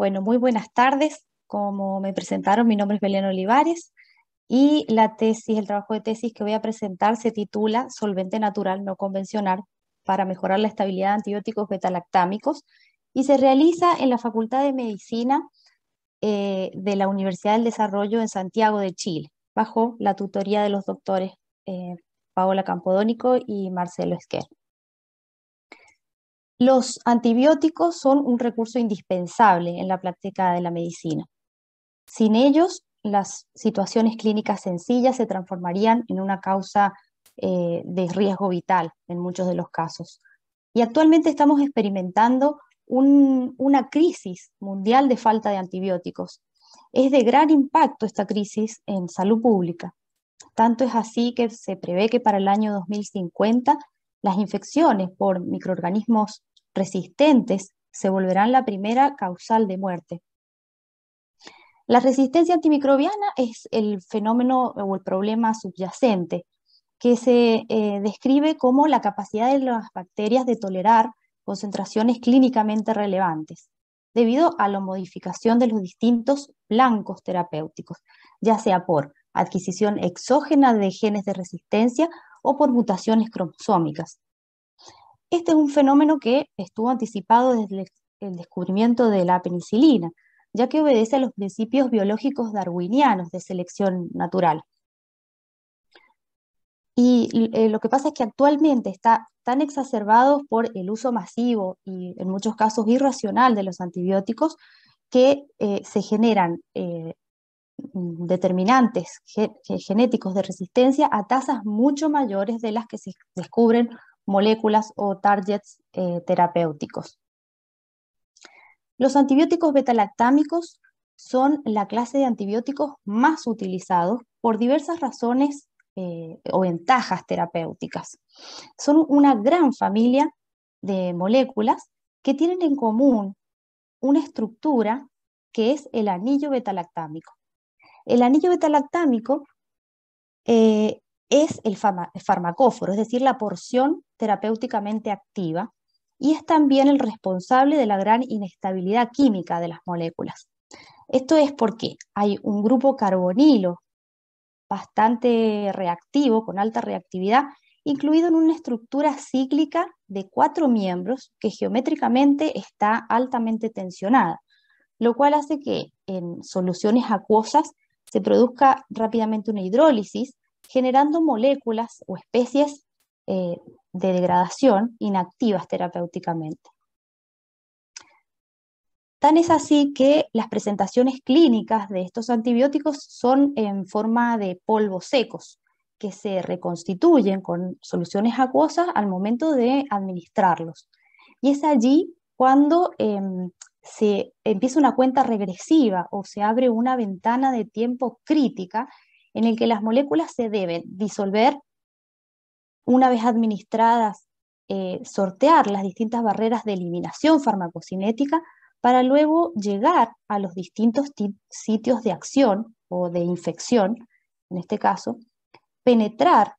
Bueno, muy buenas tardes. Como me presentaron, mi nombre es Belén Olivares y la tesis, el trabajo de tesis que voy a presentar se titula Solvente natural no convencional para mejorar la estabilidad de antibióticos betalactámicos y se realiza en la Facultad de Medicina eh, de la Universidad del Desarrollo en Santiago de Chile, bajo la tutoría de los doctores eh, Paola Campodónico y Marcelo Esquer. Los antibióticos son un recurso indispensable en la práctica de la medicina. Sin ellos, las situaciones clínicas sencillas se transformarían en una causa eh, de riesgo vital en muchos de los casos. Y actualmente estamos experimentando una crisis mundial de falta de antibióticos. Es de gran impacto esta crisis en salud pública. Tanto es así que se prevé que para el año 2050 las infecciones por microorganismos resistentes se volverán la primera causal de muerte. La resistencia antimicrobiana es el fenómeno o el problema subyacente, que se eh, describe como la capacidad de las bacterias de tolerar concentraciones clínicamente relevantes, debido a la modificación de los distintos blancos terapéuticos, ya sea por adquisición exógena de genes de resistencia o por mutaciones cromosómicas. Este es un fenómeno que estuvo anticipado desde el descubrimiento de la penicilina, ya que obedece a los principios biológicos darwinianos de selección natural. Y eh, lo que pasa es que actualmente está tan exacerbado por el uso masivo y en muchos casos irracional de los antibióticos que eh, se generan eh, mm, determinantes genéticos de resistencia a tasas mucho mayores de las que se descubren moléculas o targets eh, terapéuticos. Los antibióticos betalactámicos son la clase de antibióticos más utilizados por diversas razones eh, o ventajas terapéuticas. Son una gran familia de moléculas que tienen en común una estructura que es el anillo betalactámico. El anillo betalactámico eh, es el farmacóforo, es decir, la porción terapéuticamente activa, y es también el responsable de la gran inestabilidad química de las moléculas. Esto es porque hay un grupo carbonilo bastante reactivo, con alta reactividad, incluido en una estructura cíclica de cuatro miembros que geométricamente está altamente tensionada, lo cual hace que en soluciones acuosas se produzca rápidamente una hidrólisis generando moléculas o especies eh, de degradación inactivas terapéuticamente. Tan es así que las presentaciones clínicas de estos antibióticos son en forma de polvos secos, que se reconstituyen con soluciones acuosas al momento de administrarlos. Y es allí cuando em, se empieza una cuenta regresiva o se abre una ventana de tiempo crítica en el que las moléculas se deben disolver una vez administradas, eh, sortear las distintas barreras de eliminación farmacocinética para luego llegar a los distintos sitios de acción o de infección, en este caso, penetrar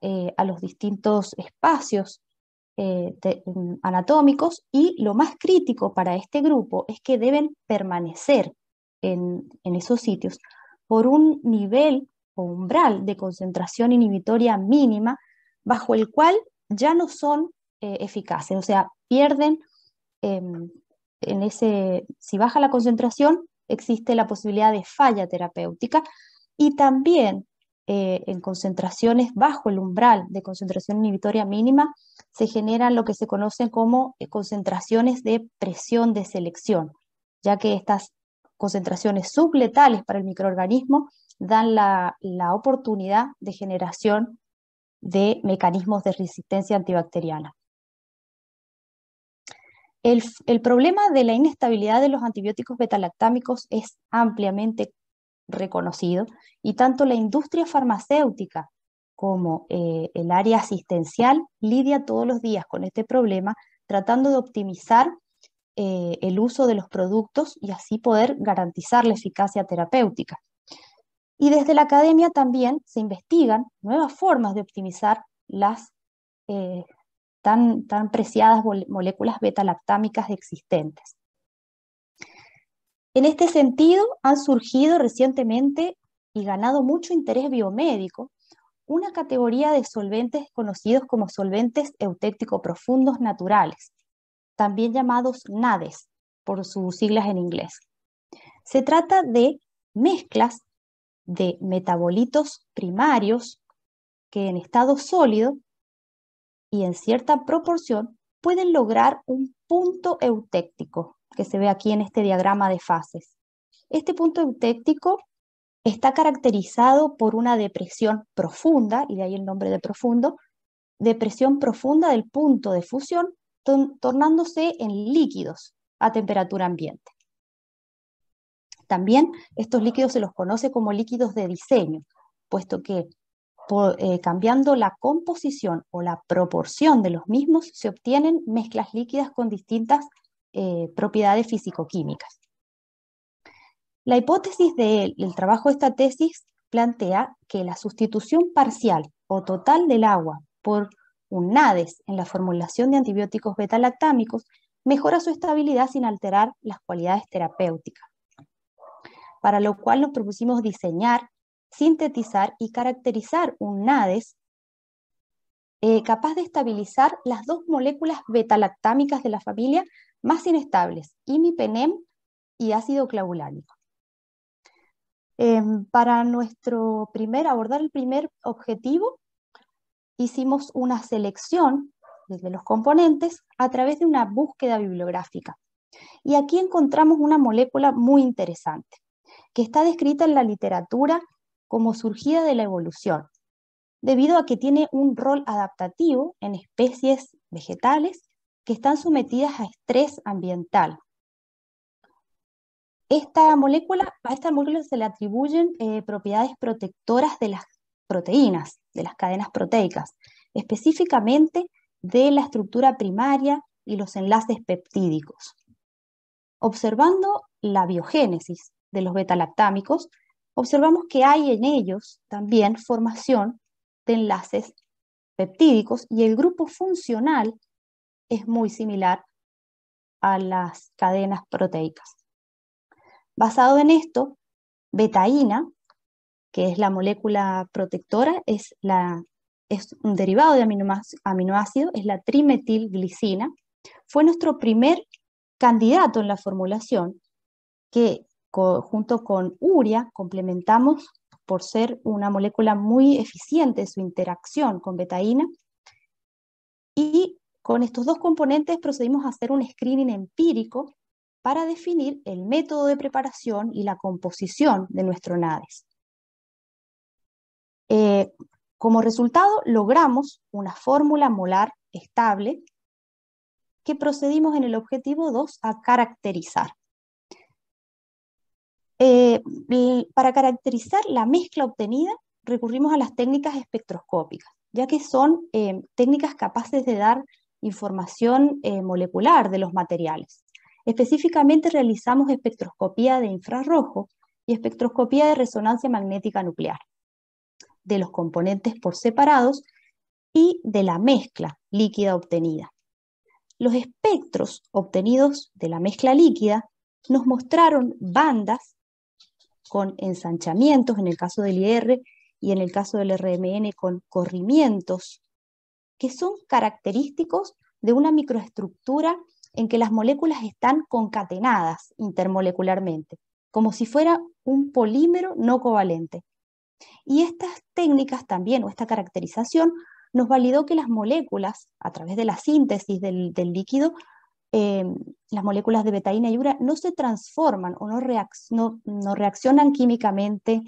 eh, a los distintos espacios eh, mm, anatómicos y lo más crítico para este grupo es que deben permanecer en esos sitios por un nivel umbral de concentración inhibitoria mínima, bajo el cual ya no son eh, eficaces, o sea, pierden em, en ese, si baja la concentración, existe la posibilidad de falla terapéutica y también eh, en concentraciones bajo el umbral de concentración inhibitoria mínima se generan lo que se conocen como eh, concentraciones de presión de selección, ya que estas concentraciones subletales para el microorganismo dan la, oportunidad de generación de mecanismos de resistencia antibacteriana. El, problema de la inestabilidad de los antibióticos betalactámicos es ampliamente reconocido y tanto la industria farmacéutica como eh, el área asistencial lidia todos los días con este problema, tratando de optimizar eh, el uso de los productos y así poder garantizar la eficacia terapéutica. Y desde la academia también se investigan nuevas formas de optimizar las eh, tan, preciadas moléculas beta-lactámicas existentes. En este sentido, han surgido recientemente y ganado mucho interés biomédico una categoría de solventes conocidos como solventes eutéctico profundos naturales, también llamados NADES por sus siglas en inglés. Se trata de mezclas de metabolitos primarios que en estado sólido y en cierta proporción pueden lograr un punto eutéctico que se ve aquí en este diagrama de fases. Este punto eutéctico está caracterizado por una depresión profunda, y de ahí el nombre de profundo, depresión profunda del punto de fusión, tornándose en líquidos a temperatura ambiente. También estos líquidos se los conoce como líquidos de diseño, puesto que eh, cambiando la composición o la proporción de los mismos se obtienen mezclas líquidas con distintas eh, propiedades físico-químicas. La hipótesis del trabajo de esta tesis plantea que la sustitución parcial o total del agua por un NADES en la formulación de antibióticos beta-lactámicos mejora su estabilidad sin alterar las cualidades terapéuticas para lo cual nos propusimos diseñar, sintetizar y caracterizar un NADES eh, capaz de estabilizar las dos moléculas betalactámicas de la familia más inestables, imipenem y ácido clavulánico. Em, para nuestro primer, abordar el primer objetivo, hicimos una selección de los componentes a través de una búsqueda bibliográfica. Y aquí encontramos una molécula muy interesante que está descrita en la literatura como surgida de la evolución, debido a que tiene un rol adaptativo en especies vegetales que están sometidas a estrés ambiental. Esta molécula, a esta molécula se le atribuyen eh, propiedades protectoras de las proteínas, de las cadenas proteicas, específicamente de la estructura primaria y los enlaces peptídicos. Observando la biogénesis, de los beta-lactámicos, observamos que hay en ellos también formación de enlaces peptídicos y el grupo funcional es muy similar a las cadenas proteicas. Basado en esto, betaína, que es la molécula protectora, es, la, es un derivado de aminoácido, es la trimetilglicina, fue nuestro primer candidato en la formulación que junto con Uria complementamos por ser una molécula muy eficiente en su interacción con betaína. Y con estos dos componentes procedimos a hacer un screening empírico para definir el método de preparación y la composición de nuestro NADES. Eh, como resultado, logramos una fórmula molar estable que procedimos en el objetivo 2 a caracterizar. Eh, para caracterizar la mezcla obtenida, recurrimos a las técnicas espectroscópicas, ya que son eh, técnicas capaces de dar información eh, molecular de los materiales. Específicamente realizamos espectroscopía de infrarrojo y espectroscopía de resonancia magnética nuclear, de los componentes por separados y de la mezcla líquida obtenida. Los espectros obtenidos de la mezcla líquida nos mostraron bandas con ensanchamientos en el caso del IR y en el caso del RMN con corrimientos, que son característicos de una microestructura en que las moléculas están concatenadas intermolecularmente, como si fuera un polímero no covalente. Y estas técnicas también, o esta caracterización, nos validó que las moléculas, a través de la síntesis del, del líquido, eh, las moléculas de betaína y ura no se transforman o no, no, reaccionan químicamente,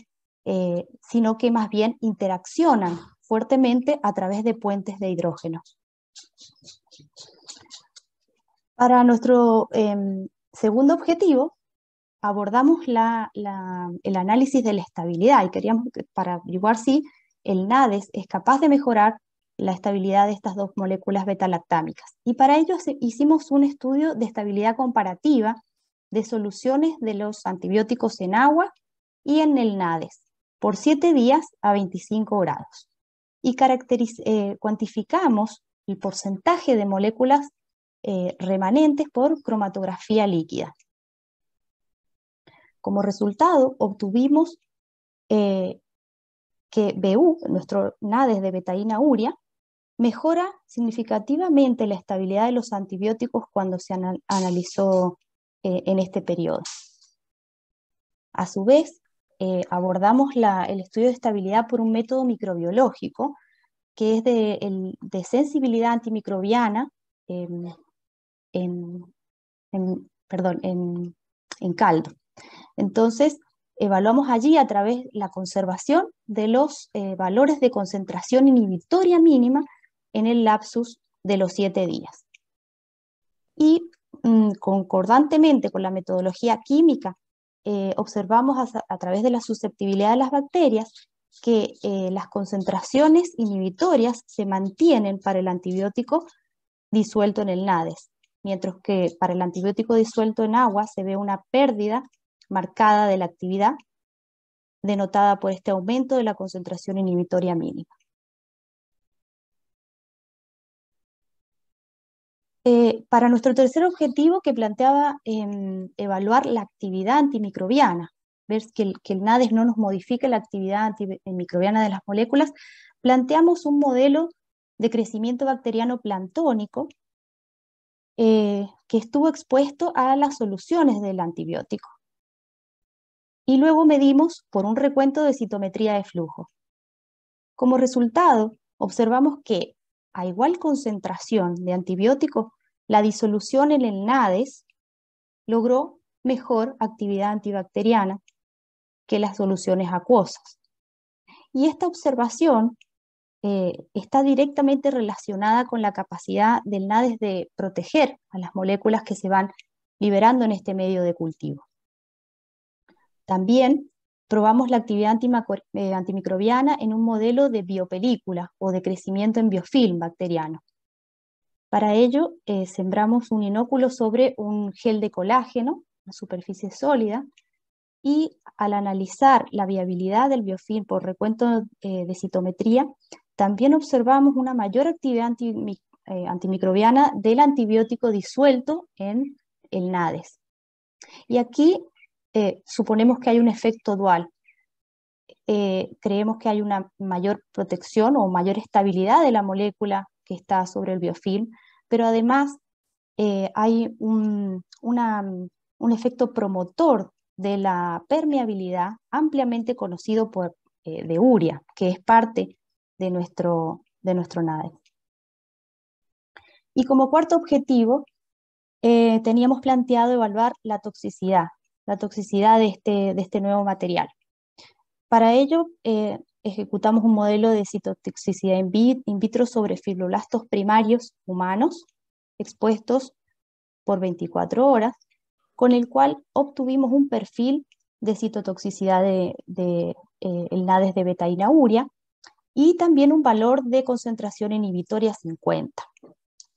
eh, sino que más bien interaccionan fuertemente a través de puentes de hidrógeno. Para nuestro em, segundo objetivo, abordamos el análisis de la estabilidad y queríamos para averiguar si el NADES es capaz de mejorar la estabilidad de estas dos moléculas beta-lactámicas. Y para ello hicimos un estudio de estabilidad comparativa de soluciones de los antibióticos en agua y en el NADES por 7 días a 25 grados. Y eh, cuantificamos el porcentaje de moléculas eh, remanentes por cromatografía líquida. Como resultado, obtuvimos eh, que BU, nuestro NADES de betaína urea, mejora significativamente la estabilidad de los antibióticos cuando se analizó eh, en este periodo. A su vez, eh, abordamos el estudio de estabilidad por un método microbiológico, que es de, sensibilidad antimicrobiana em, en, caldo. Entonces, evaluamos allí a través de la conservación de los eh, valores de concentración inhibitoria mínima en el lapsus de los siete días. Y mm, concordantemente con la metodología química, eh, observamos a, través de la susceptibilidad de las bacterias que eh, las concentraciones inhibitorias se mantienen para el antibiótico disuelto en el NADES, mientras que para el antibiótico disuelto en agua se ve una pérdida marcada de la actividad denotada por este aumento de la concentración inhibitoria mínima. Eh, para nuestro tercer objetivo que planteaba em, evaluar la actividad antimicrobiana, ver que el, NADES no nos modifique la actividad antimicrobiana eh, de las moléculas, planteamos un modelo de crecimiento bacteriano plantónico eh, que estuvo expuesto a las soluciones del antibiótico. Y luego medimos por un recuento de citometría de flujo. Como resultado, observamos que a igual concentración de antibióticos, la disolución en el NADES logró mejor actividad antibacteriana que las soluciones acuosas. Y esta observación eh, está directamente relacionada con la capacidad del NADES de proteger a las moléculas que se van liberando en este medio de cultivo. También probamos la actividad eh, antimicrobiana en un modelo de biopelícula o de crecimiento en biofilm bacteriano. Para ello, eh, sembramos un inóculo sobre un gel de colágeno, una superficie sólida, y al analizar la viabilidad del biofilm por recuento eh, de citometría, también observamos una mayor actividad antimicrobiana del antibiótico disuelto en el NADES. Y aquí eh, suponemos que hay un efecto dual. Eh, creemos que hay una mayor protección o mayor estabilidad de la molécula que está sobre el biofilm, pero además eh, hay un, efecto promotor de la permeabilidad ampliamente conocido por de uria, que es parte de nuestro, de Y como cuarto objetivo, teníamos planteado evaluar la toxicidad, la toxicidad de este, de este nuevo material. Para ello, eh, ejecutamos un modelo de citotoxicidad in, vitro sobre fibroblastos primarios humanos expuestos por 24 horas, con el cual obtuvimos un perfil de citotoxicidad de, de eh, NADES de beta-inauria y también un valor de concentración inhibitoria 50.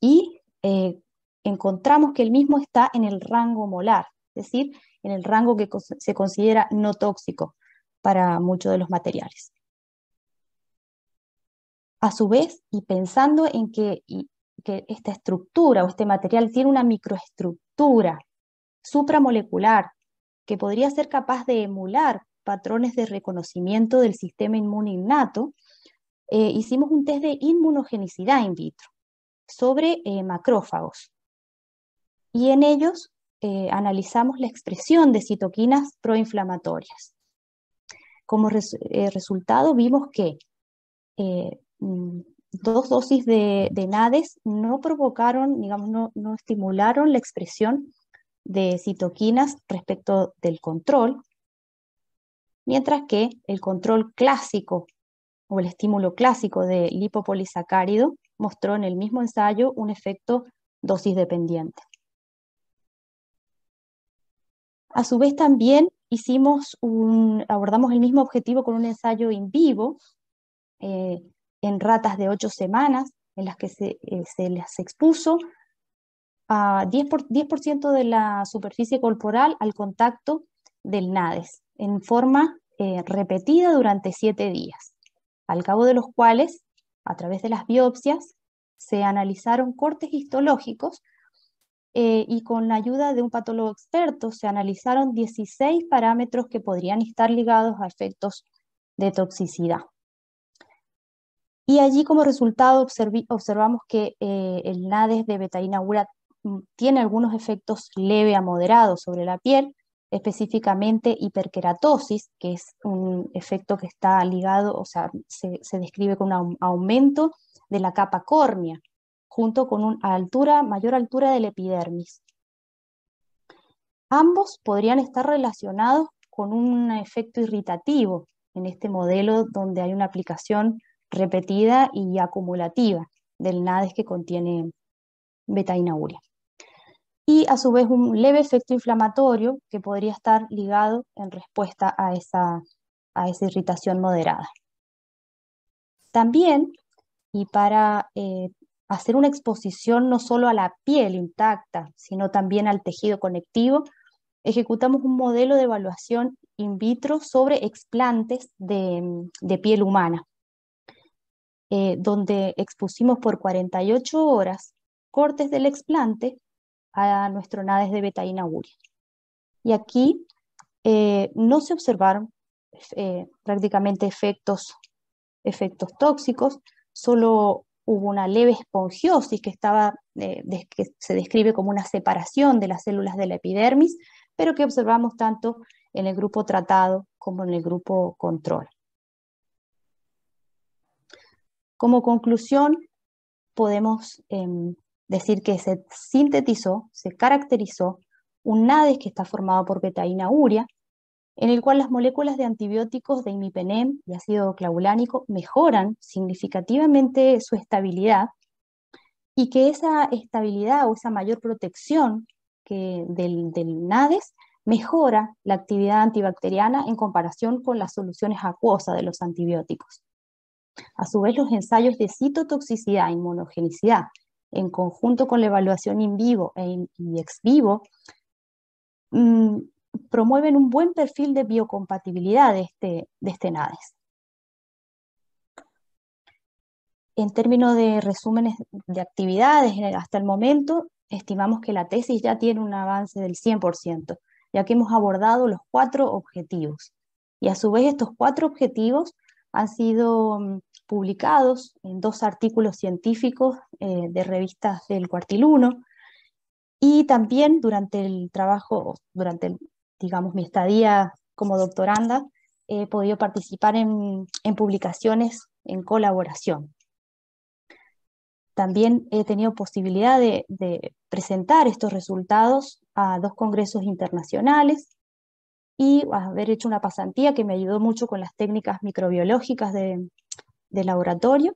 Y eh, encontramos que el mismo está en el rango molar, es decir, en el rango que se considera no tóxico para muchos de los materiales. A su vez, y pensando en que, esta estructura o este material tiene una microestructura supramolecular que podría ser capaz de emular patrones de reconocimiento del sistema inmune innato, eh, hicimos un test de inmunogenicidad in vitro sobre eh, macrófagos. Y en ellos eh, analizamos la expresión de citoquinas proinflamatorias. Como eh, resultado vimos que eh, mm, dos dosis de, de, NADES no provocaron, digamos, no estimularon la expresión de citoquinas respecto del control, mientras que el control clásico o el estímulo clásico de lipopolisacárido mostró en el mismo ensayo un efecto dosis dependiente. A su vez también abordamos el mismo objetivo con un ensayo in vivo eh, en ratas de ocho semanas en las que se, eh, les expuso a 10%, por, de la superficie corporal al contacto del NADES en forma eh, repetida durante siete días, al cabo de los cuales, a través de las biopsias, se analizaron cortes histológicos eh, y con la ayuda de un patólogo experto se analizaron 16 parámetros que podrían estar ligados a efectos de toxicidad. Y allí como resultado observamos que eh, el NADES de betaína mm, tiene algunos efectos leve a moderado sobre la piel, específicamente hiperqueratosis, que es un efecto que está ligado, o sea, se, se describe con un aumento de la capa córnea, junto con una altura, mayor altura del epidermis. Ambos podrían estar relacionados con un efecto irritativo en este modelo donde hay una aplicación repetida y acumulativa del NADES que contiene urea. Y a su vez un leve efecto inflamatorio que podría estar ligado en respuesta a esa, a esa irritación moderada. También, y para eh, hacer una exposición no solo a la piel intacta, sino también al tejido conectivo, ejecutamos un modelo de evaluación in vitro sobre explantes de, piel humana, eh, donde expusimos por 48 horas cortes del explante a nuestro nades de betaína uria. Y aquí eh, no se observaron eh, prácticamente efectos, efectos tóxicos, solo hubo una leve espongiosis que, estaba, eh, que se describe como una separación de las células de la epidermis, pero que observamos tanto en el grupo tratado como en el grupo control. Como conclusión, podemos em, decir que se sintetizó, se caracterizó un NADES que está formado por betaína urea, en el cual las moléculas de antibióticos de imipenem y ácido clavulánico mejoran significativamente su estabilidad y que esa estabilidad o esa mayor protección que del, del NADES mejora la actividad antibacteriana en comparación con las soluciones acuosas de los antibióticos. A su vez, los ensayos de citotoxicidad e inmunogenicidad, en conjunto con la evaluación in vivo e in, y ex vivo, mm, promueven un buen perfil de biocompatibilidad de este, de este NADES. En términos de resúmenes de actividades, hasta el momento estimamos que la tesis ya tiene un avance del 100%, ya que hemos abordado los cuatro objetivos. Y a su vez estos cuatro objetivos han sido mm, publicados en dos artículos científicos eh, de revistas del cuartil 1 y también durante el trabajo, durante el digamos, mi estadía como doctoranda, he podido participar en, publicaciones en colaboración. También he tenido posibilidad de, presentar estos resultados a dos congresos internacionales y haber hecho una pasantía que me ayudó mucho con las técnicas microbiológicas de, laboratorio.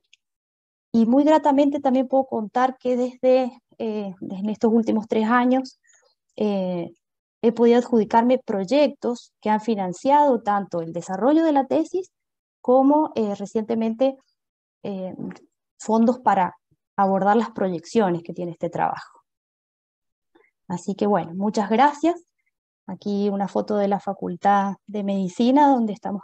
Y muy gratamente también puedo contar que desde, eh, estos últimos tres años eh, he podido adjudicarme proyectos que han financiado tanto el desarrollo de la tesis como eh, recientemente eh, fondos para abordar las proyecciones que tiene este trabajo. Así que bueno, muchas gracias. Aquí una foto de la Facultad de Medicina, donde estamos